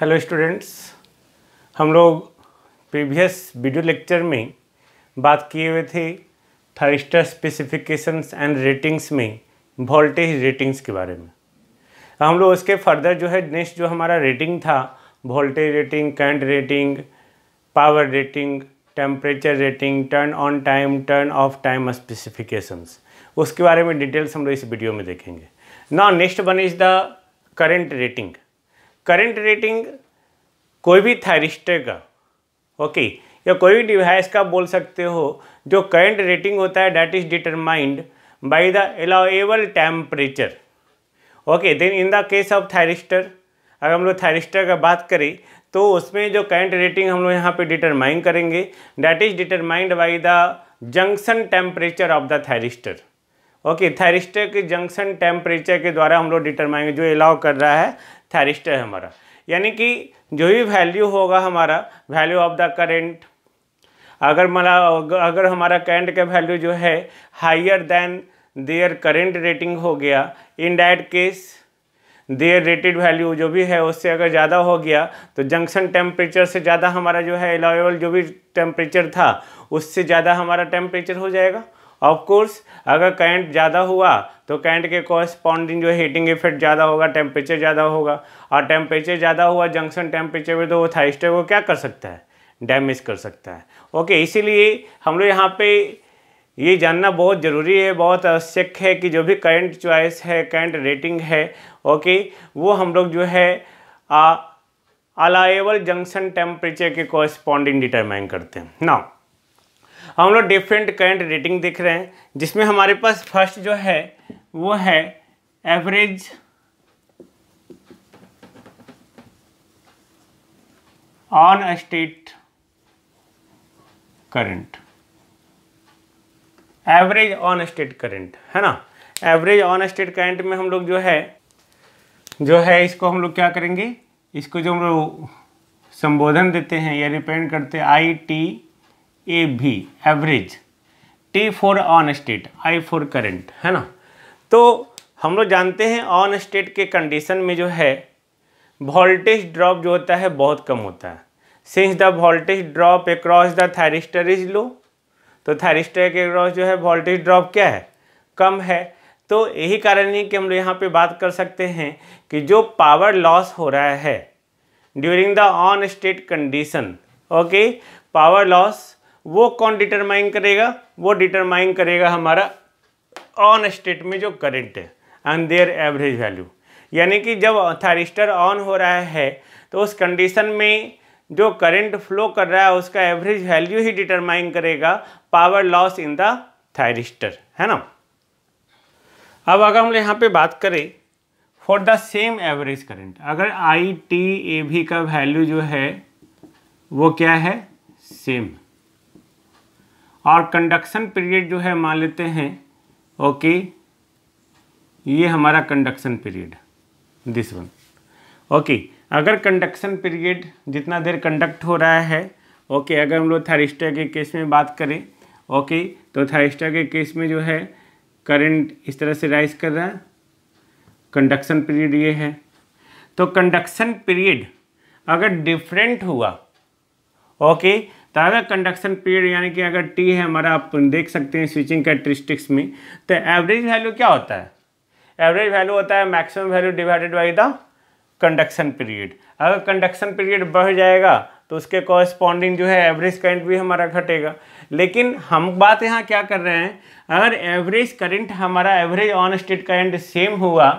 Hello students हम लोग previous video lecture में बात किए हुए थे स्टार स्पेसिफिकेशंस एंड रेटिंग्स में वोल्टेज रेटिंग्स के बारे में हम लोग उसके फर्दर जो है नेक्स्ट जो हमारा रेटिंग था voltage rating current rating power rating temperature rating turn on time turn off time specifications उसके बारे में डिटेल्स हम लोग इस वीडियो में देखेंगे ना next one is the current rating current rating कोई भी थायरिस्टर का ओके या कोई भी डिवाइस का बोल सकते हो जो करंट रेटिंग होता है that is determined by the allowable temperature okay then in the case of thyristor अगर हम लोग थायरिस्टर का बात करें तो उसमें जो करंट रेटिंग हम लोग यहाँ पे डिटरमाइन करेंगे that is determined by the junction temperature of the thyristor okay thyristor के जंक्शन टेम्परेचर के द्वारा हम लोग डिटरमाइन जो अलाउ कर रहा है थैरिस्टर है हमारा यानी कि जो भी वैल्यू होगा हमारा वैल्यू ऑफ द करेंट अगर मला अगर हमारा करेंट का वैल्यू जो है higher than their current rating हो गया in that case their rated value जो भी है उससे अगर ज़्यादा हो गया तो जंक्शन टेम्परेचर से ज़्यादा हमारा जो है अलाउेबल जो भी टेम्परेचर था उससे ज़्यादा हमारा टेम्परेचर हो जाएगा ऑफ कोर्स अगर करेंट ज़्यादा हुआ तो कैंट के कॉरस्पॉन्डिंग जो हीटिंग इफेक्ट ज़्यादा होगा टेम्परेचर ज़्यादा होगा और टेम्परेचर ज़्यादा हुआ जंक्शन टेम्परेचर में तो वो थाइस्टर को क्या कर सकता है डैमेज कर सकता है ओके इसीलिए हम लोग यहाँ पे ये जानना बहुत ज़रूरी है बहुत आवश्यक है कि जो भी करंट चॉइस है करंट रेटिंग है ओके वो हम लोग जो है अलाइवल जंक्शन टेम्परेचर के कॉरस्पॉन्डिंग डिटरमाइन करते हैं ना हम लोग डिफरेंट करंट रेटिंग देख रहे हैं जिसमें हमारे पास फर्स्ट जो है वो है average on state current average on state current है ना एवरेज ऑन स्टेट करंट में हम लोग जो है जो है इसको हम लोग क्या करेंगे इसको जो हम लोग संबोधन देते हैं या रिप्रेजेंट करते हैं आई टी ए भी average T for on state I for current है ना तो हम लोग जानते हैं ऑन स्टेट के कंडीशन में जो है वोल्टेज ड्रॉप जो होता है बहुत कम होता है since the voltage drop across the thyristor is low तो थैरिस्टर के अक्रॉस जो है वोल्टेज ड्रॉप क्या है कम है तो यही कारण है कि हम लोग यहाँ पे बात कर सकते हैं कि जो पावर लॉस हो रहा है during the on state condition okay power loss वो कौन डिटरमाइन करेगा वो डिटरमाइन करेगा हमारा ऑन स्टेट में जो करंट है एंड देयर एवरेज वैल्यू यानी कि जब थारिस्टर ऑन हो रहा है तो उस कंडीशन में जो करंट फ्लो कर रहा है उसका एवरेज वैल्यू ही डिटरमाइन करेगा power loss in the thyristor है ना अब अगर हम यहाँ पे बात करें for the same average current अगर आई टी ए भी का वैल्यू जो है वो क्या है सेम और कंडक्शन पीरियड जो है मान लेते हैं ओके ये हमारा conduction period this one okay अगर कंडक्शन पीरियड जितना देर कंडक्ट हो रहा है ओके अगर हम लोग थारिस्टर के केस में बात करें ओके तो थारिस्टर के केस में जो है करंट इस तरह से राइज कर रहा है कंडक्शन पीरियड ये है तो कंडक्शन पीरियड अगर डिफरेंट हुआ ओके okay, ताज़ा कंडक्शन पीरियड यानी कि अगर टी है हमारा आप देख सकते हैं स्विचिंग कैरेक्टरिस्टिक्स में तो एवरेज वैल्यू क्या होता है एवरेज वैल्यू होता है maximum value divided by the conduction period अगर कंडक्शन पीरियड बढ़ जाएगा तो उसके कॉरस्पॉन्डिंग जो है एवरेज करंट भी हमारा घटेगा लेकिन हम बात यहाँ क्या कर रहे हैं अगर एवरेज करंट हमारा average on state current same हुआ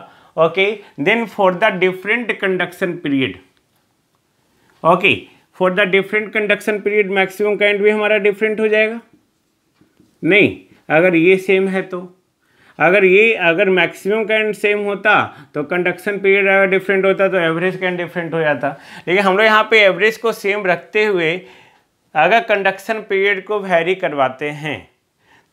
okay then for the different conduction period okay for the different conduction period maximum current भी हमारा डिफरेंट हो जाएगा नहीं अगर ये सेम है तो अगर ये अगर मैक्सिमम करंट सेम होता तो कंडक्शन पीरियड अगर डिफरेंट होता तो एवरेज करंट डिफरेंट हो जाता लेकिन हम लोग यहाँ पे एवरेज को सेम रखते हुए अगर कंडक्शन पीरियड को वैरी करवाते हैं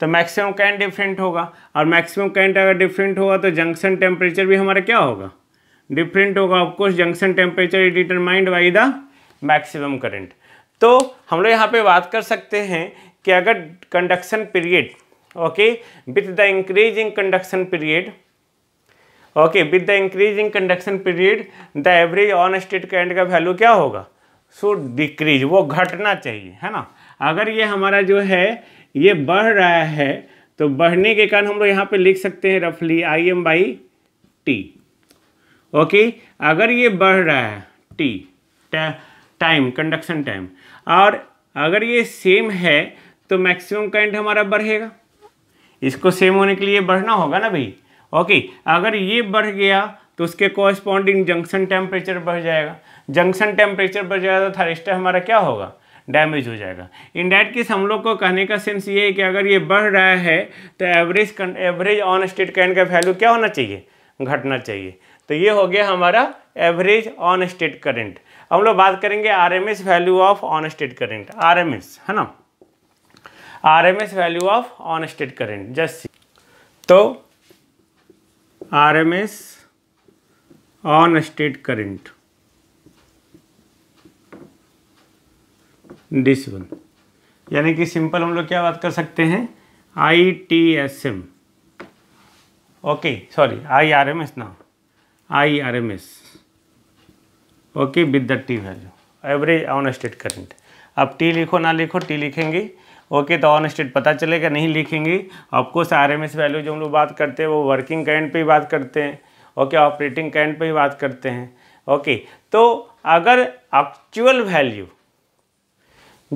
तो मैक्सिमम करंट डिफरेंट होगा और मैक्सिमम करंट अगर डिफरेंट होगा तो जंक्शन टेम्परेचर भी हमारा क्या होगा डिफरेंट होगा of course junction temperature is determined by the maximum current तो हम लोग यहाँ पे बात कर सकते हैं कि अगर conduction period okay with the increasing conduction period okay with the increasing conduction period the average on state current का वैल्यू क्या होगा सो डिक्रीज वो घटना चाहिए है ना अगर ये हमारा जो है ये बढ़ रहा है तो बढ़ने के कारण हम लोग यहाँ पे लिख सकते हैं रफली I M by T okay अगर ये बढ़ रहा है टी टाइम कंडक्शन टाइम और अगर ये सेम है तो मैक्सिमम करंट हमारा बढ़ेगा इसको सेम होने के लिए बढ़ना होगा ना भाई ओके अगर ये बढ़ गया तो उसके कॉरस्पॉन्डिंग जंक्शन टेम्परेचर बढ़ जाएगा जंक्शन टेम्परेचर बढ़ जाएगा तो थारिस्टर हमारा क्या होगा डैमेज हो जाएगा इन डैट केस हम लोग को कहने का सेंस ये है कि अगर ये बढ़ रहा है तो average average on state current का वैल्यू क्या होना चाहिए घटना चाहिए तो ये हो गया हमारा एवरेज ऑन स्टेट करंट हम लोग बात करेंगे R M S value of on state current R M S है ना R M S value of on state current just तो R M S on state current this one यानी कि simple हम लोग क्या बात कर सकते हैं I T S M okay sorry I R M S ना I R M S okay with the T value average on state current आप टी लिखो ना लिखो टी लिखेंगे ओके तो ऑन स्टेट पता चलेगा नहीं लिखेंगे of course R M S value जो हम लोग बात करते हैं वो वर्किंग करंट पे ही बात करते हैं ओके ऑपरेटिंग करंट पे ही बात करते हैं ओके तो अगर एक्चुअल वैल्यू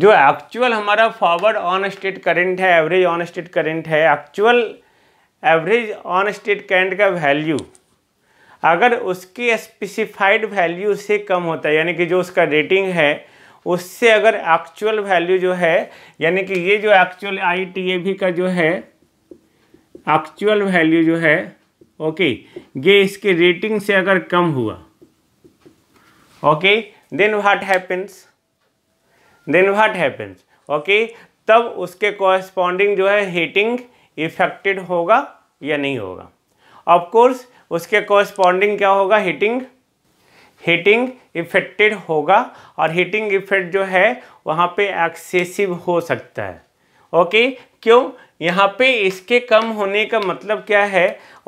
जो एक्चुअल हमारा फॉरवर्ड ऑन स्टेट करंट है एवरेज ऑन स्टेट करंट है actual average on state current का वैल्यू अगर उसकी स्पेसिफाइड वैल्यू से कम होता है यानी कि जो उसका रेटिंग है उससे अगर एक्चुअल वैल्यू जो है यानी कि ये जो एक्चुअल आई टी ए भी का जो है एक्चुअल वैल्यू जो है ओके ये इसके रेटिंग से अगर कम हुआ okay then what happens then what happens okay तब उसके कॉरस्पॉन्डिंग जो है हीटिंग इफेक्टेड होगा या नहीं होगा ऑफकोर्स उसके कोरस्पॉन्डिंग क्या होगा हीटिंग हीटिंग इफेक्टेड होगा और हीटिंग इफेक्ट जो है वहाँ पे एक्सेसिव हो सकता है ओके क्यों यहाँ पे इसके कम होने का मतलब क्या है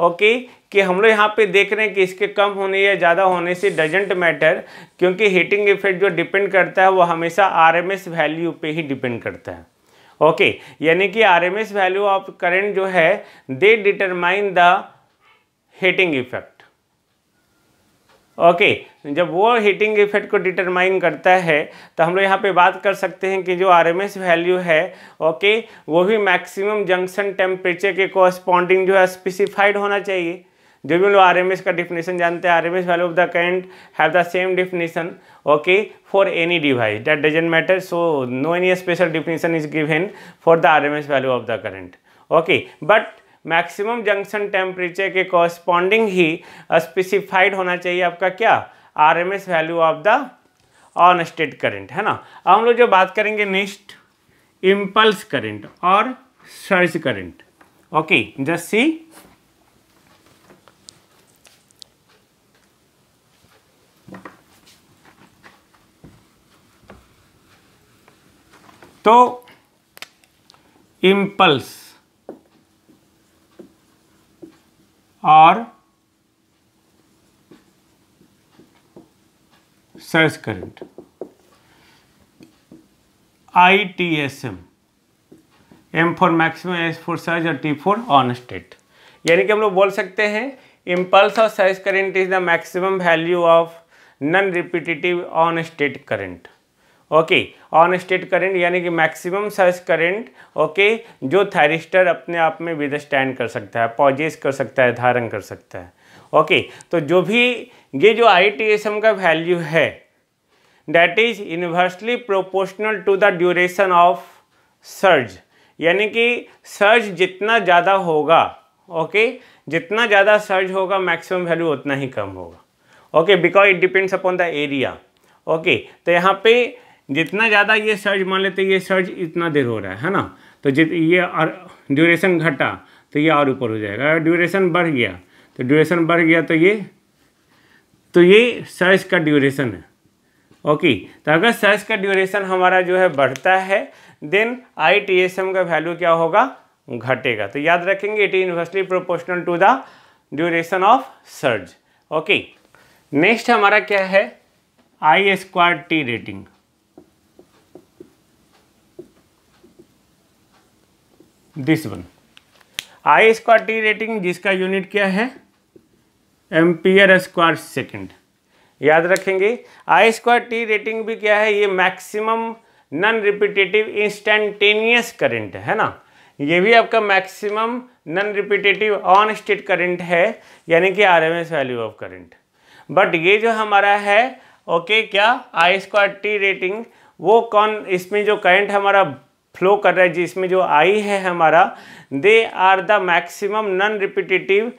ओके कि हम लोग यहाँ पे देख रहे हैं कि इसके कम होने या ज़्यादा होने से डजेंट मैटर क्योंकि हीटिंग इफेक्ट जो डिपेंड करता है वो हमेशा आरएमएस वैल्यू पे ही डिपेंड करता है ओके यानी कि आरएमएस वैल्यू ऑफ करेंट जो है they determine the heating effect okay जब वो हीटिंग इफेक्ट को डिटरमाइन करता है तो हम लोग यहाँ पे बात कर सकते हैं कि जो आरएमएस वैल्यू है ओके वो भी मैक्सिमम जंक्शन टेम्परेचर के कॉरस्पॉन्डिंग जो है स्पेसिफाइड होना चाहिए जो भी लोग आर एम एस का डिफिनेशन जानते हैं R M S value of the current have the same definition okay for any device that doesn't matter so no any special definition is given for the R M S value of the current okay but maximum junction temperature के corresponding ही specified होना चाहिए आपका क्या RMS value of the on state current है ना अब हम लोग जो बात करेंगे नेक्स्ट इम्पल्स करेंट और surge current okay just see तो इम्पल्स और surge current I T S M M for maximum S for surge और टी फोर ऑन स्टेट यानी कि हम लोग बोल सकते हैं impulse of surge current is the maximum value of non repetitive on state current okay on state current यानी कि मैक्सिमम सर्च करंट ओके जो थैरिस्टर अपने आप में स्टैंड कर सकता है पॉजेज कर सकता है धारण कर सकता है ओके okay, तो जो भी ये जो आई टी एस एम का वैल्यू है that is inversely proportional to the duration of surge यानी कि सर्ज जितना ज़्यादा होगा ओके okay, जितना ज़्यादा सर्ज होगा मैक्सिमम वैल्यू उतना ही कम होगा okay because it depends upon the area okay तो यहाँ पे जितना ज़्यादा ये सर्ज मान लेते ये सर्ज इतना देर हो रहा है है ना तो जित ये और ड्यूरेशन घटा तो ये और ऊपर हो जाएगा अगर ड्यूरेशन बढ़ गया तो ड्यूरेशन बढ़ गया तो ये तो ये सर्ज का ड्यूरेशन है ओके तो अगर सर्ज का ड्यूरेशन हमारा जो है बढ़ता है then I T S M का वैल्यू क्या होगा घटेगा तो याद रखेंगे it inversely proportional to the duration of surge okay next हमारा क्या है I square T rating this one I square T rating जिसका यूनिट क्या है एम्पियर स्क्वायर सेकेंड याद रखेंगे आई स्क्वायर टी रेटिंग भी क्या है ये maximum non repetitive instantaneous current है ना ये भी आपका maximum non repetitive on state current है यानी कि S value of current but ये जो हमारा है ओके okay, क्या आई स्क्वायर टी रेटिंग वो कौन इसमें जो करंट हमारा फ्लो कर रहा है जिसमें जो आई है हमारा they are the maximum non repetitive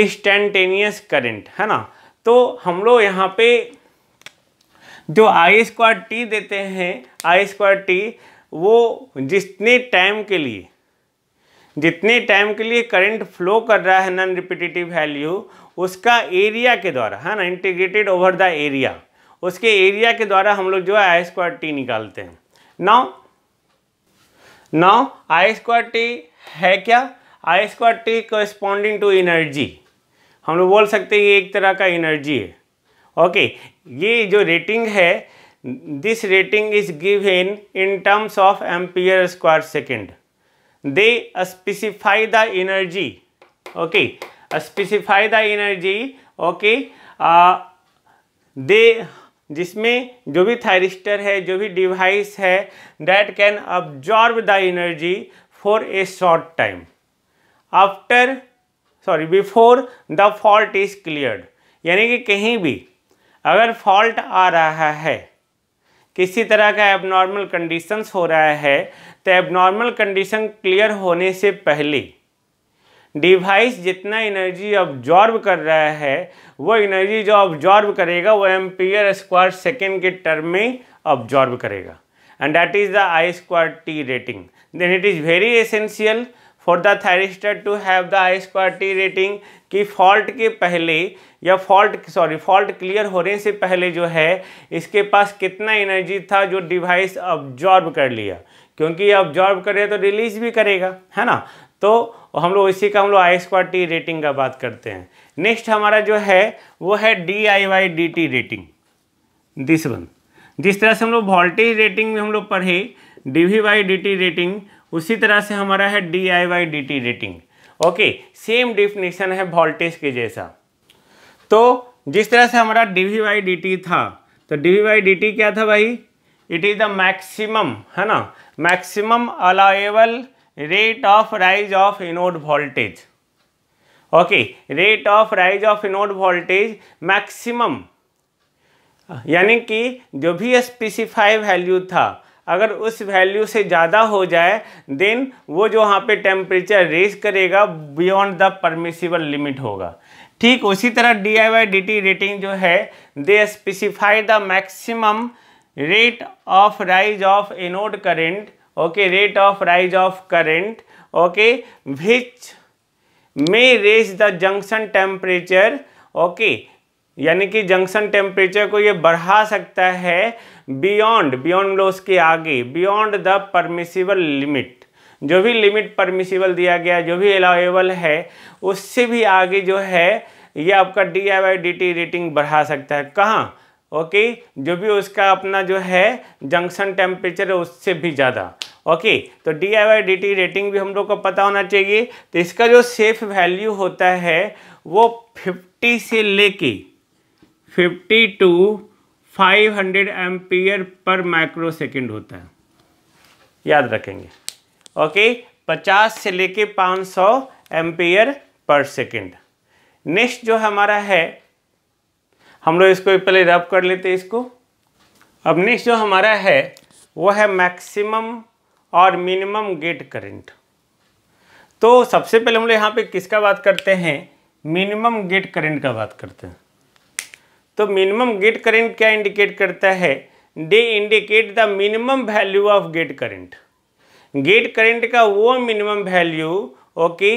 instantaneous current है ना तो हम लोग यहाँ पे जो आई स्क्वायर टी देते हैं आई स्क्वायर टी वो जितने टाइम के लिए जितने टाइम के लिए करंट फ्लो कर रहा है नॉन रिपीटेटिव वैल्यू उसका एरिया के द्वारा है ना इंटीग्रेटेड ओवर द एरिया उसके एरिया के द्वारा हम लोग जो है आई स्क्वायर टी निकालते हैं now now I square T है क्या I square T corresponding to energy हम लोग बोल सकते हैं ये एक तरह का एनर्जी है ओके ये जो रेटिंग है this rating is given in terms of ampere square second they specify the energy okay specify the energy okay they जिसमें जो भी थायरिस्टर है जो भी डिवाइस है that can absorb the energy for a short time after sorry before the fault is cleared यानी कि कहीं भी अगर फॉल्ट आ रहा है किसी तरह का एबनॉर्मल कंडीशंस हो रहा है तो एबनॉर्मल कंडीशन क्लियर होने से पहले डिवाइस जितना एनर्जी ऑब्जॉर्ब कर रहा है वो एनर्जी जो ऑब्जॉर्ब करेगा वो एम्पियर स्क्वायर सेकेंड के टर्म में ऑब्जॉर्ब करेगा and that is the I square T rating then it is very essential for the thyristor to have the I square T rating कि फॉल्ट के पहले या फॉल्ट सॉरी फॉल्ट क्लियर होने से पहले जो है इसके पास कितना एनर्जी था जो डिवाइस ऑब्जॉर्ब कर लिया क्योंकि ऑब्जॉर्ब करे तो रिलीज भी करेगा है ना तो और हम लोग इसी का हम लोग आई स्क्वायर टी रेटिंग का बात करते हैं नेक्स्ट हमारा जो है वो है D I by D T rating this one जिस तरह से हम लोग वोल्टेज रेटिंग में हम लोग पढ़े D V by D T rating उसी तरह से हमारा है D I by D T rating okay same definition है वोल्टेज के जैसा तो जिस तरह से हमारा D V by D T था तो D V by D T क्या था भाई इट इज़ द मैक्सिमम है ना maximum allowable rate of rise of anode voltage okay rate of rise of anode voltage maximum यानी कि जो भी स्पेसिफाई वैल्यू था अगर उस वैल्यू से ज़्यादा हो जाए देन वो जो वहाँ पे टेम्परेचर रेज करेगा बियॉन्ड द परमिसिबल लिमिट होगा ठीक उसी तरह D I by D T rating जो है they specify the maximum rate of rise of anode current okay rate of rise of current okay which may raise the junction temperature okay यानी कि junction temperature को ये बढ़ा सकता है beyond beyond loss के आगे बियॉन्ड द परमिसिबल लिमिट जो भी लिमिट परमिसिबल दिया गया जो भी अलाउेबल है उससे भी आगे जो है ये आपका D I by D T rating बढ़ा सकता है कहाँ ओके जो भी उसका अपना जो है जंक्शन टेम्परेचर है उससे भी ज़्यादा ओके तो D I by D T rating भी हम लोग को पता होना चाहिए तो इसका जो सेफ वैल्यू होता है वो फिफ्टी से लेके fifty to five hundred ampere per micro second होता है याद रखेंगे ओके पचास से लेके पाँच सौ एम्पियर पर सेकेंड नेक्स्ट जो हमारा है हम लोग इसको पहले रब कर लेते हैं इसको अब नेक्स्ट जो हमारा है वो है मैक्सिमम और मिनिमम गेट करंट तो सबसे पहले हम लोग यहाँ पे किसका बात करते हैं मिनिमम गेट करंट का बात करते हैं तो मिनिमम गेट करंट क्या इंडिकेट करता है they indicate the minimum value of gate current gate current का वो मिनिमम वैल्यू ओके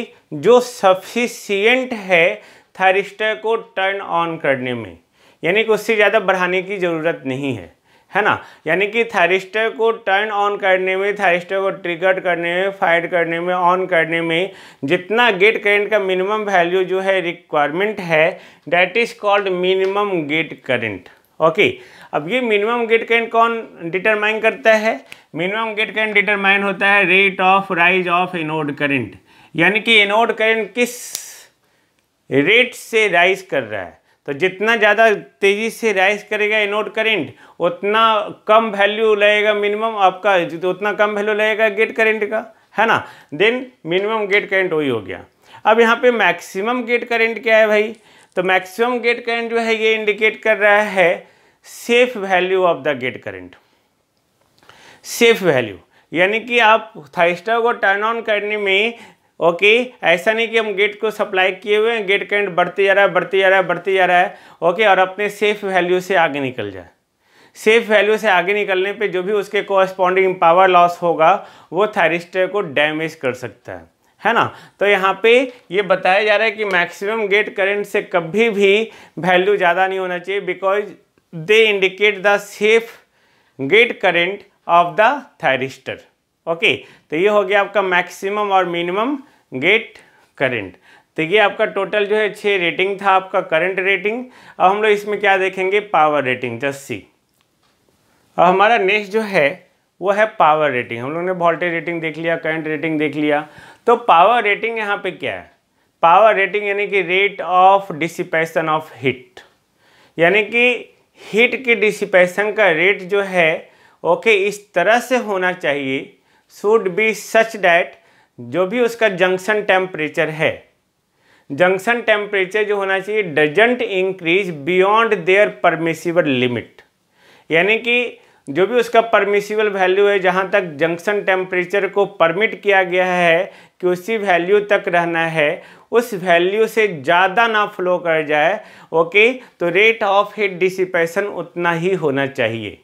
जो सफिशियंट है थायरिस्टर को टर्न ऑन करने में यानी कि उससे ज़्यादा बढ़ाने की ज़रूरत नहीं है है ना यानी कि थायरिस्टर को टर्न ऑन करने में थायरिस्टर को ट्रिगर करने में फायर करने में ऑन करने में जितना गेट करंट का मिनिमम वैल्यू जो है रिक्वायरमेंट है that is called minimum gate current okay अब ये मिनिमम गेट करंट कौन डिटरमाइन करता है मिनिमम गेट करंट डिटरमाइन होता है rate of rise of anode current यानी कि एनोड करेंट किस रेट से राइज कर रहा है तो जितना ज़्यादा तेज़ी से राइज करेगा एनोड करंट उतना कम वैल्यू लगेगा मिनिमम आपका उतना कम वैल्यू लगेगा गेट करंट का है ना देन मिनिमम गेट करंट वही हो गया अब यहाँ पे मैक्सिमम गेट करंट क्या है भाई तो मैक्सिमम गेट करंट जो है ये इंडिकेट कर रहा है safe value of the gate current safe value यानी कि आप थाइस्टर को टर्न ऑन करने में ओके ऐसा नहीं कि हम गेट को सप्लाई किए हुए हैं गेट करंट बढ़ते जा रहा है बढ़ते जा रहा है बढ़ते जा रहा है ओके और अपने सेफ वैल्यू से आगे निकल जाए सेफ वैल्यू से आगे निकलने पे जो भी उसके कॉरस्पॉन्डिंग पावर लॉस होगा वो थायरिस्टर को डैमेज कर सकता है है ना तो यहाँ पे ये बताया जा रहा है कि मैक्सिमम गेट करंट से कभी भी वैल्यू ज़्यादा नहीं होना चाहिए because they indicate the safe gate current of the thyristor okay तो ये हो गया आपका मैक्सिमम और मिनिमम गेट करंट तो ये आपका टोटल जो है छः रेटिंग था आपका करंट रेटिंग अब हम लोग इसमें क्या देखेंगे पावर रेटिंग जस्ट सी अब हमारा नेक्स्ट जो है वो है पावर रेटिंग हम लोग ने वोल्टेज रेटिंग देख लिया करंट रेटिंग देख लिया तो पावर रेटिंग यहाँ पे क्या है पावर रेटिंग यानी कि rate of dissipation of heat यानी कि हीट के डिसिपेशन का रेट जो है ओके इस तरह से होना चाहिए शुड बी सच डैट जो भी उसका जंक्शन टेम्परेचर है जंक्शन टेम्परेचर जो होना चाहिए doesn't increase beyond their permissible limit यानी कि जो भी उसका परमिसिबल वैल्यू है जहाँ तक जंक्शन टेम्परेचर को परमिट किया गया है कि उसी वैल्यू तक रहना है उस वैल्यू से ज़्यादा ना फ्लो कर जाए ओके तो रेट ऑफ हिट डिसिपेशन उतना ही होना चाहिए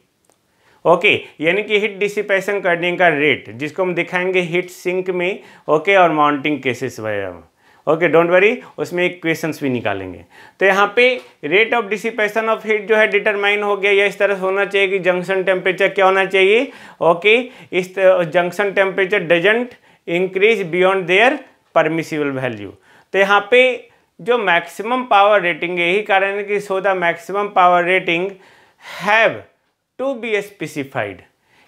ओके यानी कि हीट डिसिपेशन करने का रेट जिसको हम दिखाएंगे हीट सिंक में ओके और माउंटिंग केसेस वगैरह ओके डोंट वरी उसमें इक्वेशंस भी निकालेंगे तो यहाँ पे rate of dissipation of heat जो है डिटरमाइन हो गया या इस तरह से होना चाहिए कि जंक्शन टेम्परेचर क्या होना चाहिए ओके okay, इस junction temperature doesn't increase beyond their permissible value तो यहाँ पे जो मैक्सिमम पावर रेटिंग यही कारण है कि so the maximum power rating have to be specified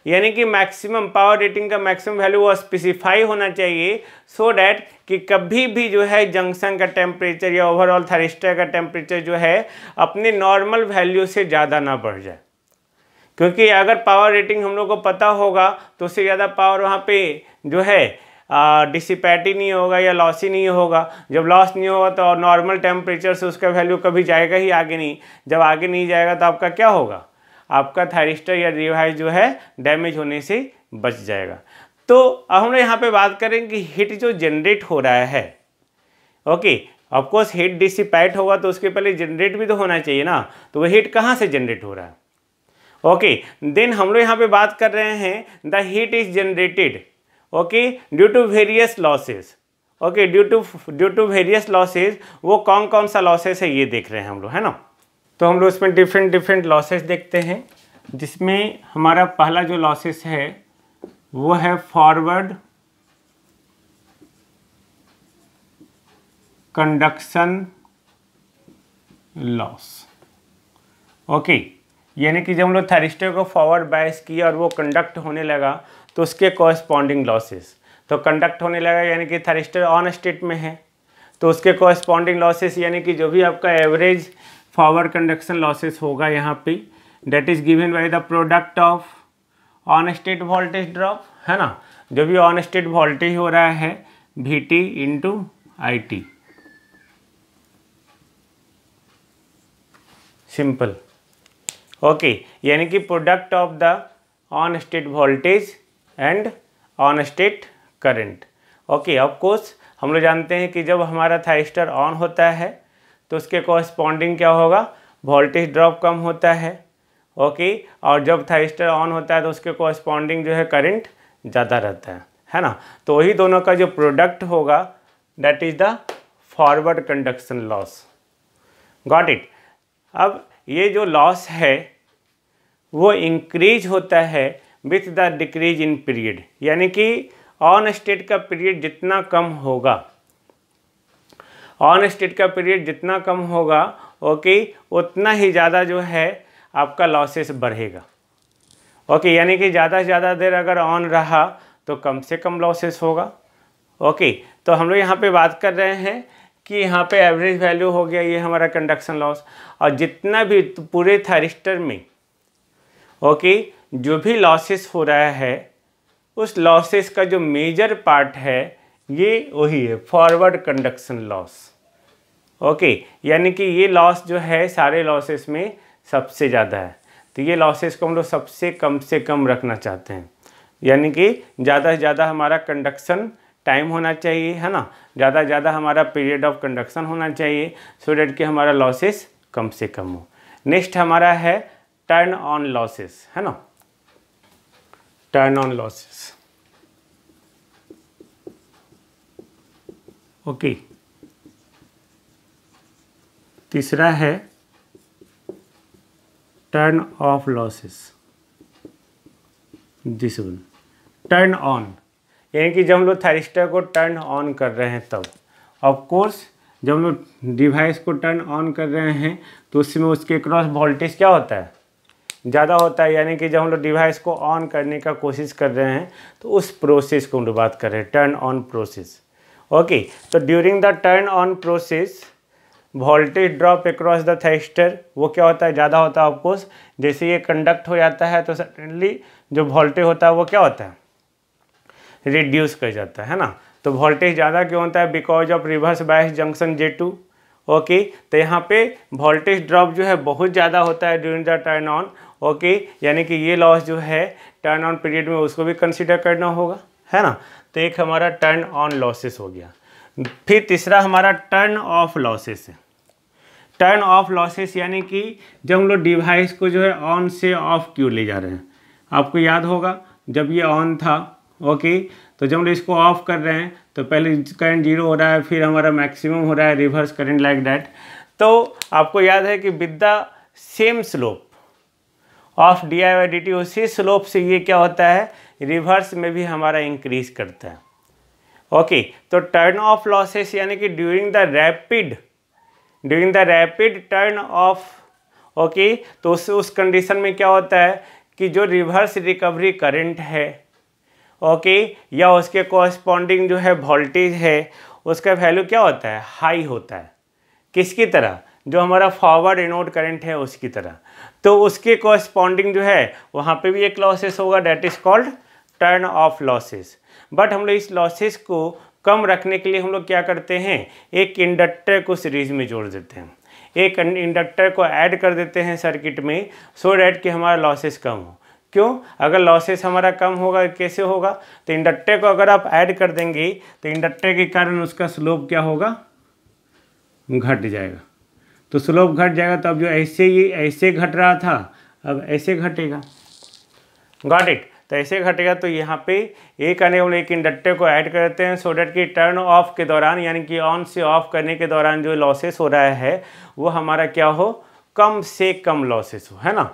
यानी कि मैक्सिमम पावर रेटिंग का मैक्सिमम वैल्यू वो स्पेसिफाई होना चाहिए सो so डैट कि कभी भी जो है जंक्शन का टेम्परेचर या ओवरऑल थरिस्टर का टेम्परेचर जो है अपने नॉर्मल वैल्यू से ज़्यादा ना बढ़ जाए क्योंकि अगर पावर रेटिंग हम लोग को पता होगा तो उससे ज़्यादा पावर वहाँ पे जो है डिसिपैटी नहीं होगा या लॉस ही नहीं होगा जब लॉस नहीं होगा तो नॉर्मल टेम्परेचर से उसका वैल्यू कभी जाएगा ही आगे नहीं जब आगे नहीं जाएगा तो आपका क्या होगा आपका थायरिस्टर या रिवाइज जो है डैमेज होने से बच जाएगा तो अब हम लोग यहाँ पे बात करेंगे कि हीट जो जनरेट हो रहा है ओके ऑफकोर्स हीट डिसिपैट होगा तो उसके पहले जनरेट भी तो होना चाहिए ना तो वह हीट कहाँ से जनरेट हो रहा है ओके देन हम लोग यहाँ पे बात कर रहे हैं the heat is generated okay due to various losses okay due to due to various losses वो कौन कौन सा लॉसेस है ये देख रहे हैं हम लोग है ना तो हम लोग उसमें डिफरेंट डिफरेंट लॉसेस देखते हैं जिसमें हमारा पहला जो लॉसेस है वो है फॉरवर्ड कंडक्शन लॉस ओके यानी कि जब हम लोग थेरिस्टर को फॉरवर्ड बायस किया और वो कंडक्ट होने लगा तो उसके कॉरस्पॉन्डिंग लॉसेस तो कंडक्ट होने लगा यानी कि थेरिस्टर ऑन स्टेट में है तो उसके कॉरस्पॉन्डिंग लॉसेस यानी कि जो भी आपका एवरेज फॉरवर्ड कंडक्शन लॉसेस होगा यहाँ पे that is given by the product of on state voltage drop है ना जो भी ऑन स्टेट वोल्टेज हो रहा है V T into I T simple okay यानी कि product of the on state voltage and on state current okay of course हम लोग जानते हैं कि जब हमारा थाइस्टर ऑन होता है तो उसके कॉरस्पॉन्डिंग क्या होगा वोल्टेज ड्रॉप कम होता है ओके और जब थाइस्टर ऑन होता है तो उसके कॉरस्पॉन्डिंग जो है करंट ज़्यादा रहता है है ना तो वही दोनों का जो प्रोडक्ट होगा that is the forward conduction loss got it अब ये जो लॉस है वो इंक्रीज होता है with the decrease in period यानी कि ऑन स्टेट का पीरियड जितना कम होगा ऑन स्टेट का पीरियड जितना कम होगा ओके उतना ही ज़्यादा जो है आपका लॉसेस बढ़ेगा ओके यानी कि ज़्यादा से ज़्यादा देर अगर ऑन रहा तो कम से कम लॉसेस होगा ओके तो हम लोग यहाँ पे बात कर रहे हैं कि यहाँ पे एवरेज वैल्यू हो गया ये हमारा कंडक्शन लॉस और जितना भी पूरे थरिस्टर में ओके जो भी लॉसेस हो रहा है उस लॉसेस का जो मेजर पार्ट है ये वही है फॉरवर्ड कंडक्शन लॉस ओके यानी कि ये लॉस जो है सारे लॉसेस में सबसे ज़्यादा है तो ये लॉसेस को हम लोग सबसे कम से कम रखना चाहते हैं यानी कि ज़्यादा से ज़्यादा हमारा कंडक्शन टाइम होना चाहिए है ना ज़्यादा से ज़्यादा हमारा पीरियड ऑफ कंडक्शन होना चाहिए सो डेट कि हमारा लॉसेस कम से कम हो नेक्स्ट हमारा है टर्न ऑन लॉसेस है ना टर्न ऑन लॉसेस ओके तीसरा है turn off losses this one turn on यानी कि जब हम लोग थैरिस्टर को टर्न ऑन कर रहे हैं तब ऑफ कोर्स जब हम लोग डिवाइस को टर्न ऑन कर रहे हैं तो उसमें उसके क्रॉस वोल्टेज क्या होता है ज़्यादा होता है यानी कि जब हम लोग डिवाइस को ऑन करने का कोशिश कर रहे हैं तो उस प्रोसेस को हम लोग बात कर रहे हैं टर्न ऑन प्रोसेस ओके तो during the turn on process voltage drop across the thyristor वो क्या होता है ज़्यादा होता है ऑफकोर्स जैसे ये कंडक्ट हो जाता है तो सडनली जो वोल्टेज होता है वो क्या होता है रिड्यूस कर जाता है ना तो वोल्टेज ज़्यादा क्यों होता है because of reverse bias junction J two okay तो यहाँ पे वोल्टेज ड्रॉप जो है बहुत ज़्यादा होता है during the turn on okay यानी कि ये लॉस जो है टर्न ऑन पीरियड में उसको भी कंसिडर करना होगा है ना तो एक हमारा टर्न ऑन लॉसेस हो गया फिर तीसरा हमारा टर्न ऑफ लॉसेस है टर्न ऑफ लॉसेस यानी कि जब हम लोग डिवाइस को जो है ऑन से ऑफ क्यों ले जा रहे हैं आपको याद होगा जब ये ऑन था ओके तो जब हम लोग इसको ऑफ कर रहे हैं तो पहले करंट जीरो हो रहा है फिर हमारा मैक्सिमम हो रहा है रिवर्स करंट लाइक डैट तो आपको याद है कि with the same slope of D I by D T उसी स्लोप से ये क्या होता है रिवर्स में भी हमारा इंक्रीज करता है ओके okay, तो टर्न ऑफ लॉसेस यानी कि during the rapid during the rapid turn off okay तो उस उस कंडीशन में क्या होता है कि जो रिवर्स रिकवरी करंट है ओके okay, या उसके कॉरस्पॉन्डिंग जो है वोल्टेज है उसका वैल्यू क्या होता है हाई होता है किसकी तरह जो हमारा फॉरवर्ड इनोड करंट है उसकी तरह तो उसके कॉरस्पॉन्डिंग जो है वहाँ पे भी एक लॉसेस होगा that is called turn off losses but हम लोग इस लॉसेस को कम रखने के लिए हम लोग क्या करते हैं एक इंडक्टर को सीरीज में जोड़ देते हैं एक इंडक्टर को ऐड कर देते हैं सर्किट में सो डैट कि हमारा लॉसेस कम हो क्यों अगर लॉसेस हमारा कम होगा कैसे होगा तो इंडक्टर को अगर आप ऐड कर देंगे तो इंडक्टर के कारण उसका स्लोप क्या होगा घट जाएगा तो स्लोप घट जाएगा तो अब जो ऐसे ही ऐसे घट रहा था अब ऐसे घटेगा गॉट इट तो ऐसे घटेगा तो यहाँ पे एक आने वाले एक इंडक्टर को ऐड करते हैं सो डैट कि टर्न ऑफ के दौरान यानी कि ऑन से ऑफ करने के दौरान जो लॉसेस हो रहा है वो हमारा क्या हो कम से कम लॉसेस हो है ना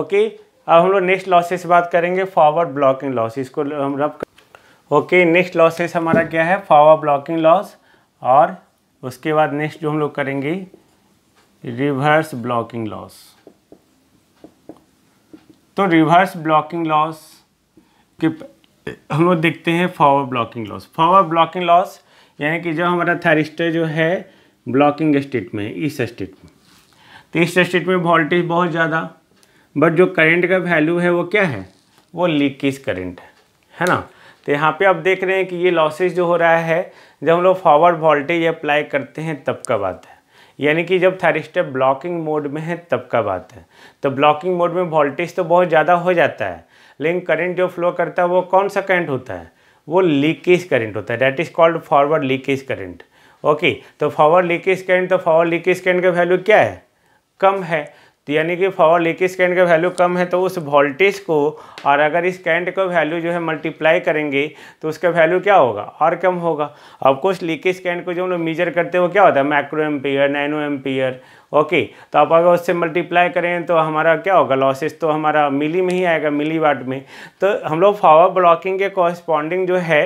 ओके अब हम लोग नेक्स्ट लॉसेस बात करेंगे फॉरवर्ड ब्लॉकिंग लॉस इसको हम रब ओके नेक्स्ट लॉसेस हमारा क्या है फॉरवर्ड ब्लॉकिंग लॉस और उसके बाद नेक्स्ट जो हम लोग करेंगे रिवर्स ब्लॉकिंग लॉस तो रिवर्स ब्लॉकिंग लॉस कि हम लोग देखते हैं forward blocking loss forward blocking loss यानी कि जो हमारा थैरिस्टर जो है ब्लॉकिंग स्टेट में इस स्टेट में तो इस स्टेट में वोल्टेज बहुत ज़्यादा बट जो करंट का वैल्यू है वो क्या है वो लीकेज करंट है है ना तो यहाँ पे आप देख रहे हैं कि ये लॉसेज जो हो रहा है जब हम लोग फॉवर वोल्टेज अप्लाई करते हैं तब का बात है यानी कि जब थैरिस्टर ब्लॉकिंग मोड में है तब का बात है तो ब्लॉकिंग मोड में वोल्टेज तो बहुत ज़्यादा हो जाता है लेकिन करंट जो फ्लो करता है वो कौन सा करंट होता है वो लीकेज करंट होता है that is called forward leakage current okay तो फॉरवर्ड लीकेज करंट तो फॉरवर्ड लीकेज करंट का वैल्यू क्या है कम है तो यानी कि फॉरवर्ड लीकेज करंट का वैल्यू कम है तो उस वोल्टेज को और अगर इस करंट का वैल्यू जो है मल्टीप्लाई करेंगे तो उसका वैल्यू क्या होगा और कम होगा अब कुछ लीकेज करंट को जो हम लोग मीजर करते हैं वो क्या होता है micro ampere nano ampere okay तो आप अगर उससे मल्टीप्लाई करें तो हमारा क्या होगा लॉसेस तो हमारा मिली में ही आएगा मिली वाट में तो हम लोग पावर ब्लॉकिंग के कॉरस्पॉन्डिंग जो है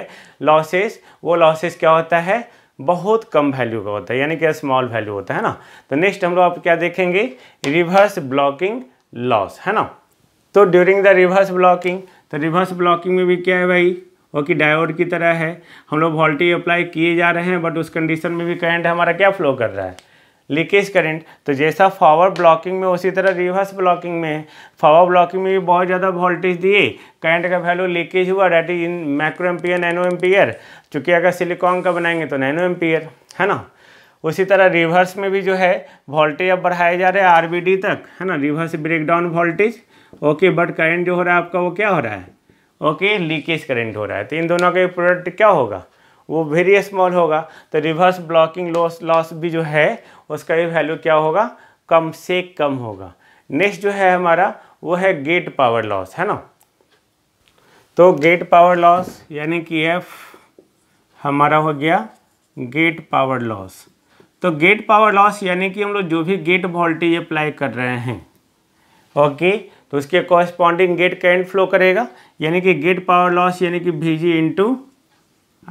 लॉसेस वो लॉसेस क्या होता है बहुत कम वैल्यू का होता है यानी कि स्मॉल वैल्यू होता है ना तो नेक्स्ट हम लोग आप क्या देखेंगे रिवर्स ब्लॉकिंग लॉस है ना तो ड्यूरिंग द रिवर्स ब्लॉकिंग तो रिवर्स ब्लॉकिंग में भी क्या है भाई वो कि डायोड की तरह है हम लोग वोल्टेज अप्लाई किए जा रहे हैं बट उस कंडीशन में भी करंट हमारा क्या फ्लो कर रहा है लीकेज करंट तो जैसा फॉवर ब्लॉकिंग में उसी तरह रिवर्स ब्लॉकिंग में फॉवर ब्लॉकिंग में भी बहुत ज़्यादा वोल्टेज दिए करंट का वैल्यू लीकेज हुआ that is in micro ampere nano ampere चूँकि अगर सिलिकॉन का बनाएंगे तो नैनो एम्पियर है ना उसी तरह रिवर्स में भी जो है वोल्टेज अब बढ़ाए जा रहे हैं डी तक है ना reverse down voltage okay but current जो हो रहा है आपका वो क्या हो रहा है ओके लीकेज करंट हो रहा है तो इन दोनों का प्रोडक्ट क्या होगा वो वेरी स्मॉल होगा तो रिवर्स ब्लॉकिंग लॉस लॉस भी जो है उसका भी वैल्यू क्या होगा कम से कम होगा नेक्स्ट जो है हमारा वो है गेट पावर लॉस है ना तो गेट पावर लॉस यानी कि एफ हमारा हो गया गेट पावर लॉस तो गेट पावर लॉस यानी कि हम लोग जो भी गेट वोल्टेज अप्लाई कर रहे हैं ओके तो उसके कॉरस्पॉन्डिंग गेट करंट फ्लो करेगा यानी कि गेट पावर लॉस यानी कि भी जी इंटू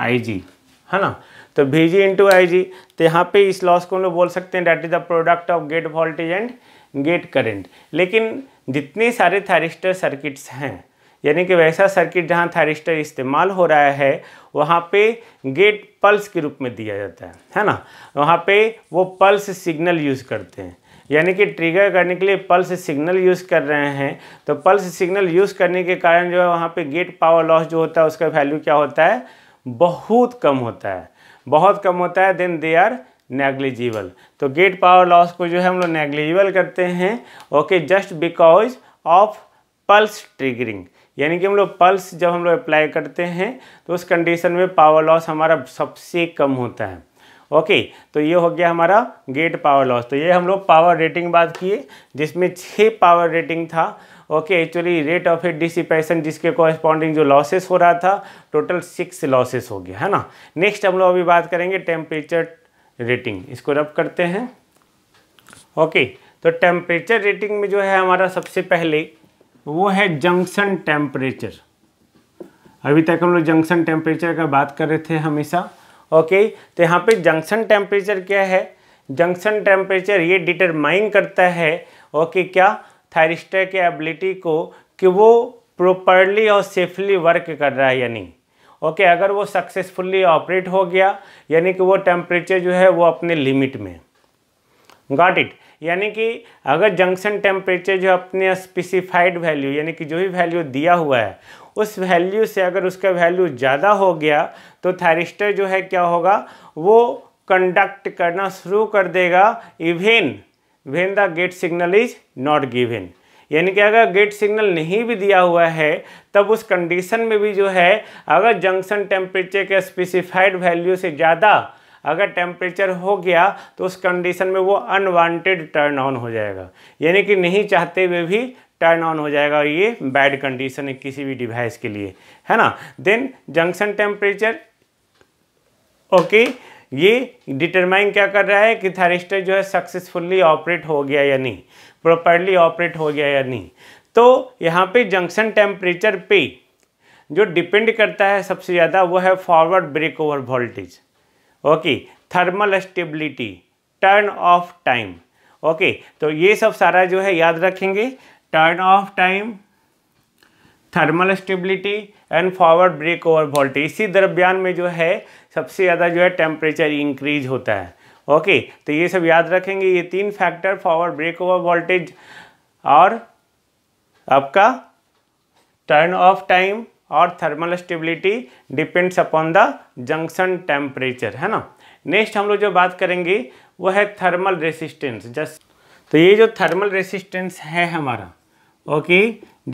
आई जी है ना तो वी जी इंटू आई जी तो यहाँ पे इस लॉस को हम लोग बोल सकते हैं that is the product of gate voltage and gate current लेकिन जितने सारे थायरिस्टर सर्किट्स हैं यानी कि वैसा सर्किट जहाँ थायरिस्टर इस्तेमाल हो रहा है वहाँ पे गेट पल्स के रूप में दिया जाता है है ना वहाँ पे वो पल्स सिग्नल यूज़ करते हैं यानी कि ट्रिगर करने के लिए पल्स सिग्नल यूज़ कर रहे हैं तो पल्स सिग्नल यूज़ करने के कारण जो है वहाँ पे गेट पावर लॉस जो होता है उसका वैल्यू क्या होता है बहुत कम होता है बहुत कम होता है देन दे आर नेग्लिजिबल तो गेट पावर लॉस को जो है हम लोग नेग्लिजिबल करते हैं okay just because of pulse triggering यानी कि हम लोग पल्स जब हम लोग अप्लाई करते हैं तो उस कंडीशन में पावर लॉस हमारा सबसे कम होता है ओके तो ये हो गया हमारा गेट पावर लॉस तो ये हम लोग पावर रेटिंग बात किए जिसमें छः पावर रेटिंग था okay actually rate of a dissipation जिसके कॉरस्पॉन्डिंग जो लॉसेस हो रहा था टोटल सिक्स लॉसेस हो गया है ना नेक्स्ट हम लोग अभी बात करेंगे टेम्परेचर रेटिंग इसको रब करते हैं ओके okay, तो टेम्परेचर रेटिंग में जो है हमारा सबसे पहले वो है जंक्शन टेम्परेचर अभी तक हम लोग जंक्शन टेम्परेचर का बात कर रहे थे हमेशा ओके okay, तो यहाँ पे जंक्शन टेम्परेचर क्या है जंक्शन टेम्परेचर ये डिटरमाइन करता है ओके okay, क्या थायरिस्टर के एबिलिटी को कि वो प्रॉपरली और सेफली वर्क कर रहा है यानी ओके okay, अगर वो सक्सेसफुली ऑपरेट हो गया यानी कि वो टेम्परेचर जो है वो अपने लिमिट में गॉट इट यानी कि अगर जंक्शन टेम्परेचर जो अपने स्पेसिफाइड वैल्यू यानी कि जो भी वैल्यू दिया हुआ है उस वैल्यू से अगर उसका वैल्यू ज़्यादा हो गया तो थायरिस्टर जो है क्या होगा वो कंडक्ट करना शुरू कर देगा even when the gate signal is not given यानी कि अगर गेट सिग्नल नहीं भी दिया हुआ है तब उस कंडीशन में भी जो है अगर जंक्शन टेम्परेचर के स्पेसिफाइड वैल्यू से ज़्यादा अगर टेम्परेचर हो गया तो उस कंडीशन में वो अनवांटेड टर्न ऑन हो जाएगा यानी कि नहीं चाहते हुए भी टर्न ऑन हो जाएगा ये बैड कंडीशन है किसी भी डिवाइस के लिए है ना then junction temperature okay okay. ये डिटरमाइन क्या कर रहा है कि थायरिस्टर जो है सक्सेसफुल्ली ऑपरेट हो गया या नहीं प्रॉपरली ऑपरेट हो गया या नहीं तो यहाँ पे जंक्शन टेम्परेचर पे जो डिपेंड करता है सबसे ज़्यादा वो है forward break over voltage okay thermal stability turn off time okay तो ये सब सारा जो है याद रखेंगे turn off time thermal stability and forward break over voltage इसी दरमियान में जो है सबसे ज़्यादा जो है टेम्परेचर इंक्रीज होता है ओके तो ये सब याद रखेंगे ये तीन factor power break over voltage और आपका टर्न ऑफ टाइम और thermal stability depends upon the junction temperature है ना नेक्स्ट हम लोग जो बात करेंगे वो है थर्मल रेसिस्टेंस जस्ट तो ये जो थर्मल रेसिस्टेंस है हमारा ओके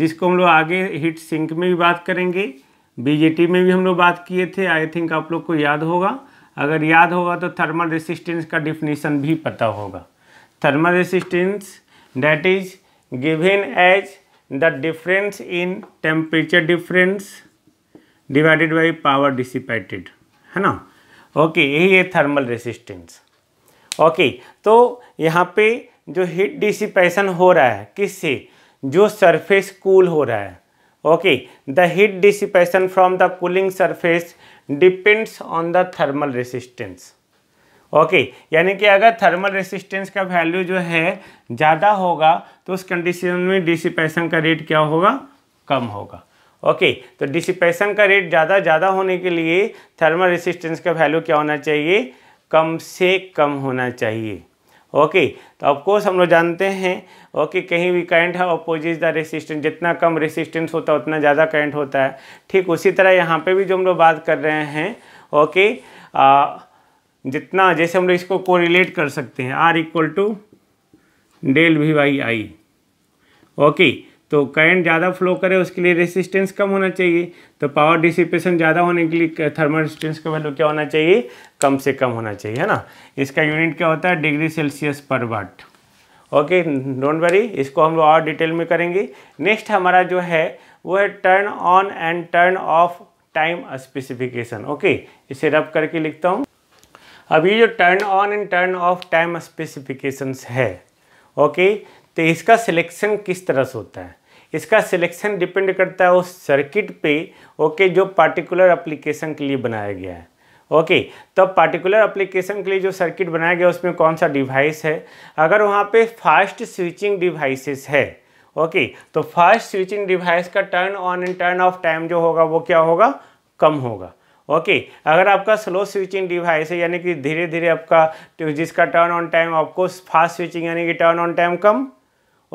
जिसको हम लोग आगे हीट सिंक में भी बात करेंगे बीजेटी में भी हम लोग बात किए थे आई थिंक आप लोग को याद होगा अगर याद होगा तो थर्मल रेसिस्टेंस का डिफिनेशन भी पता होगा thermal resistance that is given as the difference in temperature difference divided by power dissipated है ना ओके यही है थर्मल रेसिस्टेंस ओके तो यहाँ पे जो हीट डिसिपेशन हो रहा है किससे जो सरफेस कूल हो रहा है okay the heat dissipation from the cooling surface depends on the thermal resistance okay यानी कि अगर थर्मल रेसिस्टेंस का वैल्यू जो है ज़्यादा होगा तो उस कंडीशन में डिसिपेशन का रेट क्या होगा कम होगा ओके okay, तो डिसिपेशन का रेट ज़्यादा ज़्यादा होने के लिए थर्मल रेसिस्टेंस का वैल्यू क्या होना चाहिए कम से कम होना चाहिए ओके तो ऑफकोर्स हम लोग जानते हैं ओके कहीं भी करंट है अपोजिट द रेसिस्टेंस जितना कम रेसिस्टेंस होता है उतना ज़्यादा करंट होता है ठीक उसी तरह यहाँ पे भी जो हम लोग बात कर रहे हैं ओके आ, जितना जैसे हम लोग इसको कोरिलेट कर सकते हैं R equal to del V Y I okay तो करंट ज़्यादा फ्लो करे उसके लिए रेसिस्टेंस कम होना चाहिए तो पावर डिसिपेशन ज़्यादा होने के लिए थर्मल रेसिस्टेंस का वैल्यू क्या होना चाहिए कम से कम होना चाहिए है ना इसका यूनिट क्या होता है डिग्री सेल्सियस पर वाट ओके डोंट वरी इसको हम लोग और डिटेल में करेंगे नेक्स्ट हमारा जो है वो है turn on and turn off time specification okay इसे रब करके लिखता हूँ अब ये जो turn on and turn off time specifications है ओके okay, तो इसका सिलेक्शन किस तरह से होता है इसका सिलेक्शन डिपेंड करता है उस सर्किट पे ओके जो पार्टिकुलर एप्लीकेशन के लिए बनाया गया है ओके तो पार्टिकुलर एप्लीकेशन के लिए जो सर्किट बनाया गया उसमें कौन सा डिवाइस है अगर वहाँ पे फास्ट स्विचिंग डिवाइसेस है ओके तो फास्ट स्विचिंग डिवाइस का turn on and turn off time जो होगा वो क्या होगा कम होगा ओके okay, अगर आपका स्लो स्विचिंग डिवाइस है यानी कि धीरे धीरे आपका तो जिसका टर्न ऑन टाइम आपको फास्ट स्विचिंग यानी कि टर्न ऑन टाइम कम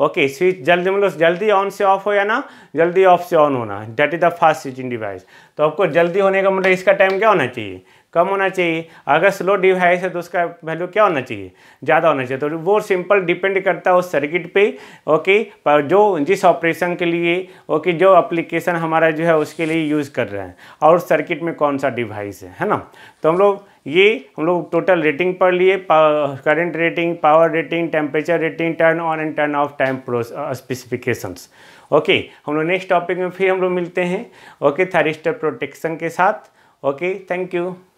ओके स्विच जल्दी मतलब जल्दी ऑन से ऑफ हो जाना जल्दी ऑफ से ऑन होना that is the fast switching device तो आपको जल्दी होने का मतलब इसका टाइम क्या होना चाहिए कम होना चाहिए अगर स्लो डिवाइस है तो उसका वैल्यू क्या होना चाहिए ज़्यादा होना चाहिए तो वो सिंपल डिपेंड करता है उस सर्किट पे ओके पर जो जिस ऑपरेशन के लिए ओके जो एप्लीकेशन हमारा जो है उसके लिए यूज़ कर रहे हैं और सर्किट में कौन सा डिवाइस है है ना तो हम लोग ये हम लोग टोटल रेटिंग पढ़ लिए current rating power rating temperature rating turn on and turn off time specifications okay हम लोग नेक्स्ट टॉपिक में फिर हम लोग मिलते हैं ओके थैरिस्टर प्रोटेक्शन के साथ ओके थैंक यू